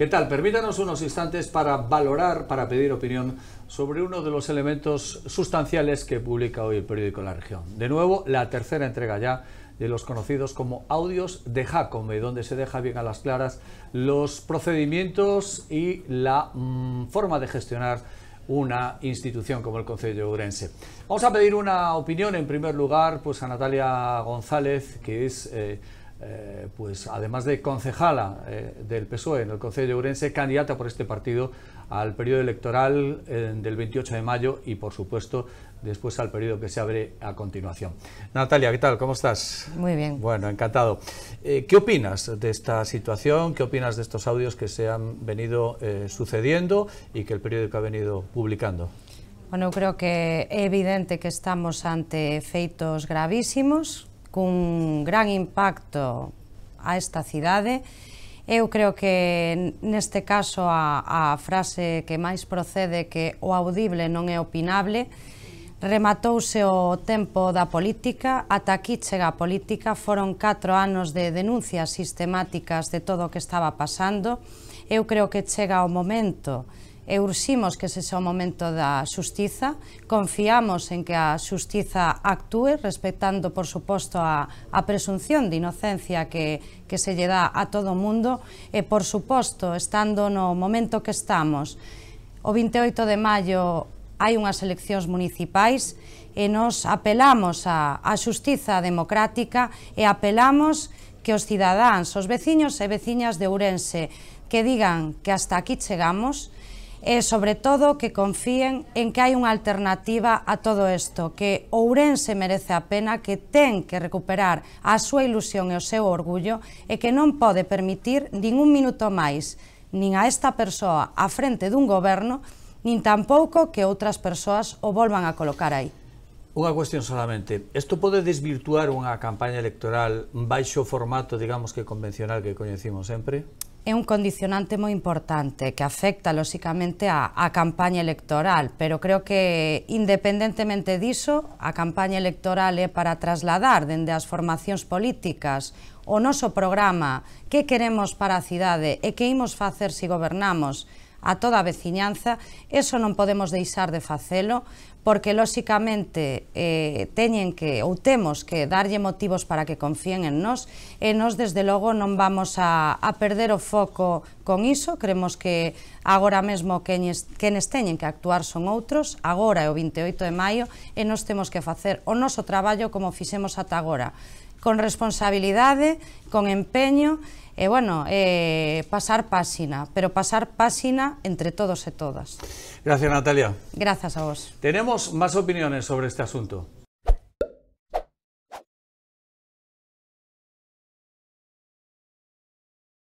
¿Qué tal? Permítanos unos instantes para valorar, para pedir opinión sobre uno de los elementos sustanciales que publica hoy el periódico La Región. De nuevo, la tercera entrega ya de los conocidos como audios de Jacome, donde se deja bien a las claras los procedimientos y la mm, forma de gestionar una institución como el Consejo Urense. Vamos a pedir una opinión en primer lugar pues a Natalia González, que es eh, eh, pues además de concejala eh, del PSOE en el Consejo de Urense, candidata por este partido al periodo electoral eh, del 28 de mayo y, por supuesto, después al periodo que se abre a continuación. Natalia, ¿qué tal? ¿Cómo estás? Muy bien. Bueno, encantado. ¿Qué opinas de esta situación? ¿Qué opinas de estos audios que se han venido sucediendo y que el periódico ha venido publicando? Bueno, creo que es evidente que estamos ante feitos gravísimos cun gran impacto a esta cidade. Eu creo que neste caso a, a frase que máis procede que o audible non é opinable, rematouse o tempo da política, ata aquí chega a política, foron 4 anos de denuncias sistemáticas de todo o que estaba pasando, eu creo que chega o momento de e urximos que se xa o momento da xustiza, confiamos en que a xustiza actúe respectando, por suposto, a, a presunción de inocencia que, que se lle dá a todo o mundo e, por suposto, estando no momento que estamos, o 28 de maio hai unhas eleccións municipais e nos apelamos a, a xustiza democrática e apelamos que os cidadáns, os veciños e veciñas de Ourense que digan que hasta aquí chegamos, e, sobre todo, que confíen en que hai unha alternativa a todo isto, que Ourense merece a pena, que ten que recuperar a súa ilusión e o seu orgullo e que non pode permitir nin un minuto máis nin a esta persoa á frente dun goberno, nin tampouco que outras persoas o volvan a colocar aí. Unha cuestión solamente. Isto pode desvirtuar unha campaña electoral baixo formato, digamos que convencional que coñecimos sempre? É un condicionante moi importante que afecta, lóxicamente, a, a campaña electoral, pero creo que, independentemente diso, a campaña electoral é para trasladar dende as formacións políticas o noso programa, que queremos para a cidade e que imos facer se si gobernamos, a toda a veciñanza, eso non podemos deixar de facelo, porque lóxicamente eh, teñen que ou temos que darlle motivos para que confíen en nós e nós desde logo non vamos a, a perder o foco con iso, creemos que agora mesmo quenes, quenes teñen que actuar son outros, agora é o 28 de maio e nós temos que facer o noso traballo como fixemos ata agora con responsabilidades, con empeño, e, bueno, e, pasar página, pero pasar página entre todos y e todas. Gracias, Natalia. Gracias a vos. Tenemos más opiniones sobre este asunto.